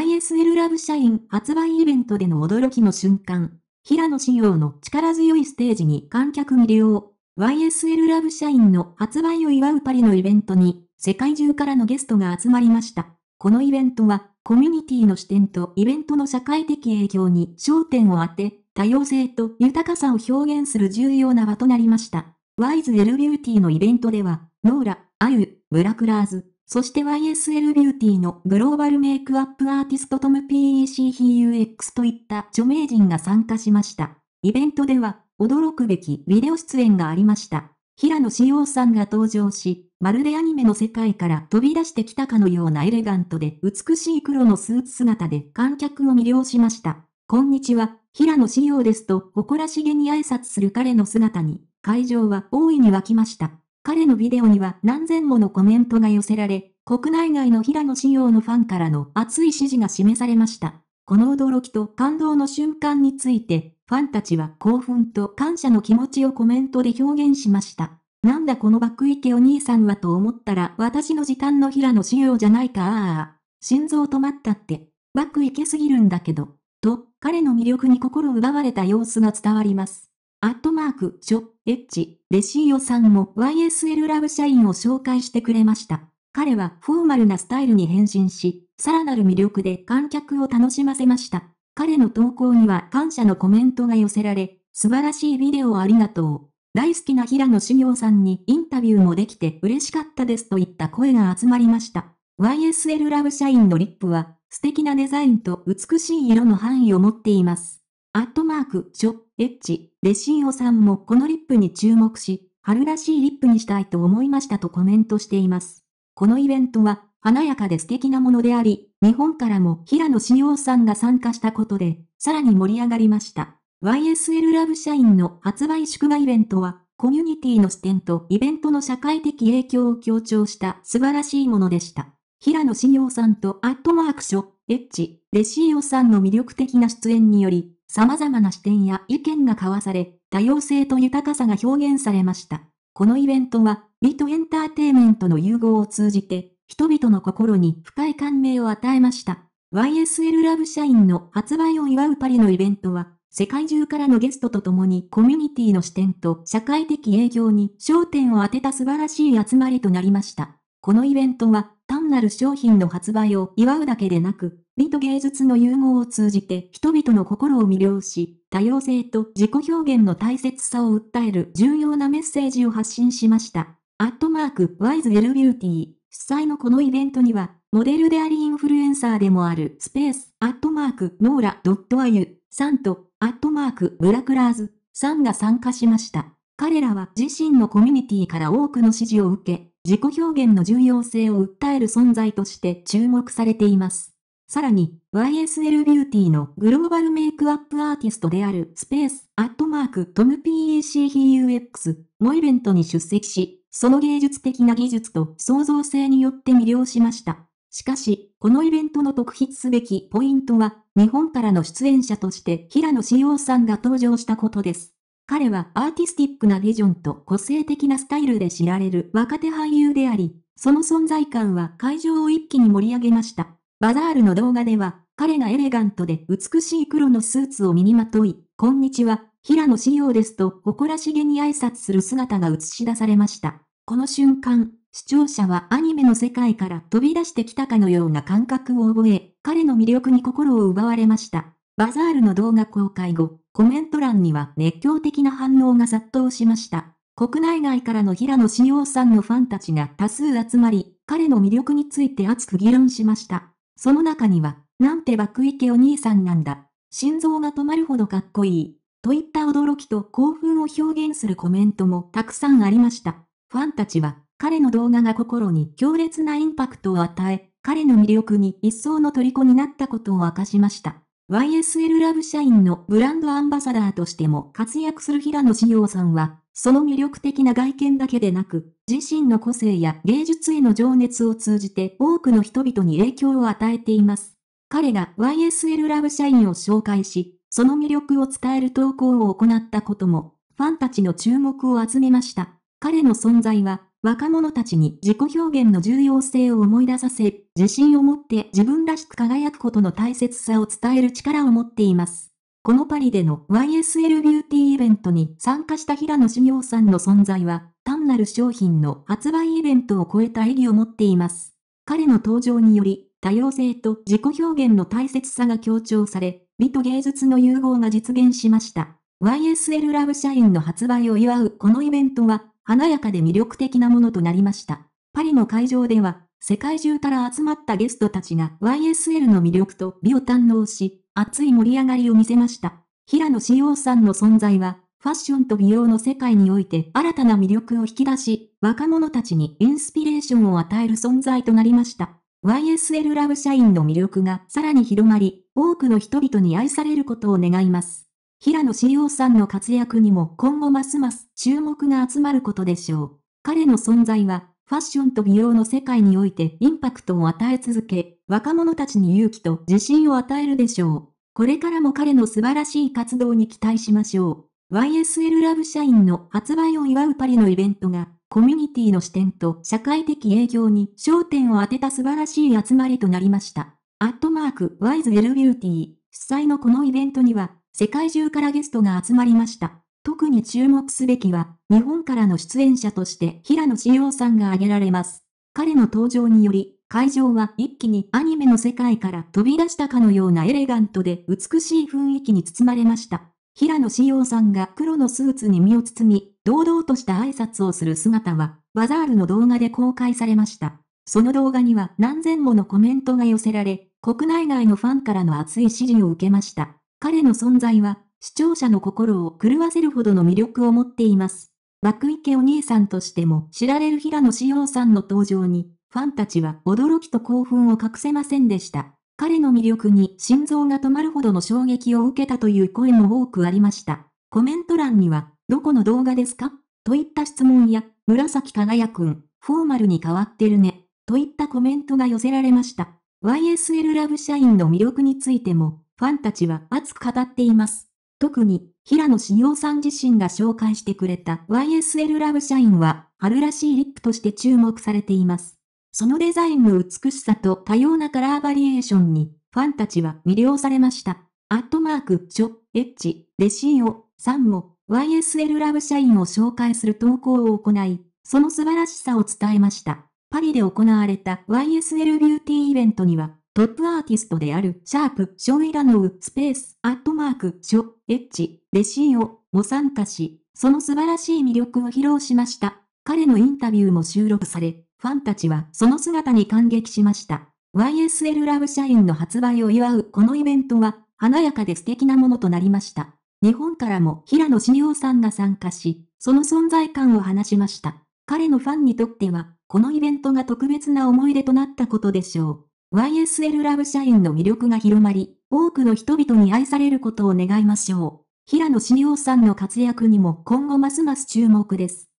YSL ラブ社員発売イベントでの驚きの瞬間。平野仕様の力強いステージに観客魅了。YSL ラブ社員の発売を祝うパリのイベントに、世界中からのゲストが集まりました。このイベントは、コミュニティの視点とイベントの社会的影響に焦点を当て、多様性と豊かさを表現する重要な場となりました。ワイズ・エル・ビューティーのイベントでは、ノーラ、アユ、ブラクラーズ、そして YSL ビューティーのグローバルメイクアップアーティストトム PECHUX といった著名人が参加しました。イベントでは、驚くべきビデオ出演がありました。平野紫耀さんが登場し、まるでアニメの世界から飛び出してきたかのようなエレガントで美しい黒のスーツ姿で観客を魅了しました。こんにちは、平野紫耀ですと誇らしげに挨拶する彼の姿に、会場は大いに沸きました。彼のビデオには何千ものコメントが寄せられ、国内外の平野紫耀のファンからの熱い支持が示されました。この驚きと感動の瞬間について、ファンたちは興奮と感謝の気持ちをコメントで表現しました。なんだこのバックイケお兄さんはと思ったら私の時短の平野仕様じゃないかああ心臓止まったって。バックイケすぎるんだけど。と、彼の魅力に心奪われた様子が伝わります。アットマーク、ショ、エッチ、レシーオさんも YSL ラブ社員を紹介してくれました。彼はフォーマルなスタイルに変身し、さらなる魅力で観客を楽しませました。彼の投稿には感謝のコメントが寄せられ、素晴らしいビデオありがとう。大好きな平野志行さんにインタビューもできて嬉しかったですといった声が集まりました。YSL ラブ社員のリップは素敵なデザインと美しい色の範囲を持っています。アットマーク、ショ、エッジ、レシーオさんもこのリップに注目し、春らしいリップにしたいと思いましたとコメントしています。このイベントは、華やかで素敵なものであり、日本からも平野志陽さんが参加したことで、さらに盛り上がりました。YSL ラブ社員の発売祝賀イベントは、コミュニティの視点とイベントの社会的影響を強調した素晴らしいものでした。平野志陽さんとアットマークショ、エッチ、レシーオさんの魅力的な出演により、様々な視点や意見が交わされ、多様性と豊かさが表現されました。このイベントは、美とエンターテイメントの融合を通じて、人々の心に深い感銘を与えました。YSL ラブ社員の発売を祝うパリのイベントは、世界中からのゲストと共にコミュニティの視点と社会的影響に焦点を当てた素晴らしい集まりとなりました。このイベントはなる商品の発売を祝うだけでなく、美と芸術の融合を通じて人々の心を魅了し、多様性と自己表現の大切さを訴える重要なメッセージを発信しました。アットマーク、ワイズエルビューティー。主催のこのイベントには、モデルでありインフルエンサーでもあるスペース、アットマーク、ノーラ、ドットアユ、さんと、アットマーク、ブラクラーズ、さんが参加しました。彼らは自身のコミュニティから多くの支持を受け、自己表現の重要性を訴える存在として注目されています。さらに、YSL ビューティーのグローバルメイクアップアーティストであるスペースアットマークトム PECHEUX のイベントに出席し、その芸術的な技術と創造性によって魅了しました。しかし、このイベントの特筆すべきポイントは、日本からの出演者として平野紫耀さんが登場したことです。彼はアーティスティックなビジョンと個性的なスタイルで知られる若手俳優であり、その存在感は会場を一気に盛り上げました。バザールの動画では、彼がエレガントで美しい黒のスーツを身にまとい、こんにちは、平野紫耀ですと誇らしげに挨拶する姿が映し出されました。この瞬間、視聴者はアニメの世界から飛び出してきたかのような感覚を覚え、彼の魅力に心を奪われました。バザールの動画公開後、コメント欄には熱狂的な反応が殺到しました。国内外からの平野紫耀さんのファンたちが多数集まり、彼の魅力について熱く議論しました。その中には、なんて爆池お兄さんなんだ。心臓が止まるほどかっこいい。といった驚きと興奮を表現するコメントもたくさんありました。ファンたちは、彼の動画が心に強烈なインパクトを与え、彼の魅力に一層の虜になったことを明かしました。YSL ラブ社員のブランドアンバサダーとしても活躍する平野志耀さんは、その魅力的な外見だけでなく、自身の個性や芸術への情熱を通じて多くの人々に影響を与えています。彼が YSL ラブ社員を紹介し、その魅力を伝える投稿を行ったことも、ファンたちの注目を集めました。彼の存在は、若者たちに自己表現の重要性を思い出させ、自信を持って自分らしく輝くことの大切さを伝える力を持っています。このパリでの YSL ビューティーイベントに参加した平野志陽さんの存在は、単なる商品の発売イベントを超えた意義を持っています。彼の登場により、多様性と自己表現の大切さが強調され、美と芸術の融合が実現しました。YSL ラブ社員の発売を祝うこのイベントは、華やかで魅力的なものとなりました。パリの会場では、世界中から集まったゲストたちが YSL の魅力と美を堪能し、熱い盛り上がりを見せました。平野志陽さんの存在は、ファッションと美容の世界において新たな魅力を引き出し、若者たちにインスピレーションを与える存在となりました。YSL ラブ社員の魅力がさらに広まり、多くの人々に愛されることを願います。平野志耀さんの活躍にも今後ますます注目が集まることでしょう。彼の存在は、ファッションと美容の世界においてインパクトを与え続け、若者たちに勇気と自信を与えるでしょう。これからも彼の素晴らしい活動に期待しましょう。YSL ラブ社員の発売を祝うパリのイベントが、コミュニティの視点と社会的営業に焦点を当てた素晴らしい集まりとなりました。アットマーク、ワイズエルビューティー。主催のこのイベントには、世界中からゲストが集まりました。特に注目すべきは、日本からの出演者として平野紫耀さんが挙げられます。彼の登場により、会場は一気にアニメの世界から飛び出したかのようなエレガントで美しい雰囲気に包まれました。平野紫耀さんが黒のスーツに身を包み、堂々とした挨拶をする姿は、バザールの動画で公開されました。その動画には何千ものコメントが寄せられ、国内外のファンからの熱い支持を受けました。彼の存在は、視聴者の心を狂わせるほどの魅力を持っています。枠池お兄さんとしても知られる平野紫耀さんの登場に、ファンたちは驚きと興奮を隠せませんでした。彼の魅力に心臓が止まるほどの衝撃を受けたという声も多くありました。コメント欄には、どこの動画ですかといった質問や、紫輝くん、フォーマルに変わってるね、といったコメントが寄せられました。YSL ラブ社員の魅力についても、ファンたちは熱く語っています。特に、平野志陽さん自身が紹介してくれた YSL ラブ社員は、春らしいリップとして注目されています。そのデザインの美しさと多様なカラーバリエーションに、ファンたちは魅了されました。アットマーク、ショ、エッチ、レシーオ、さんも、YSL ラブ社員を紹介する投稿を行い、その素晴らしさを伝えました。パリで行われた YSL ビューティーイベントには、トップアーティストである、シャープ、ション・イラノウ、スペース、アットマーク、ショ、エッジ、レシーオ、も参加し、その素晴らしい魅力を披露しました。彼のインタビューも収録され、ファンたちはその姿に感激しました。YSL ラブ社員の発売を祝うこのイベントは、華やかで素敵なものとなりました。日本からも平野志陽さんが参加し、その存在感を話しました。彼のファンにとっては、このイベントが特別な思い出となったことでしょう。YSL ラブ社員の魅力が広まり、多くの人々に愛されることを願いましょう。平野志陽さんの活躍にも今後ますます注目です。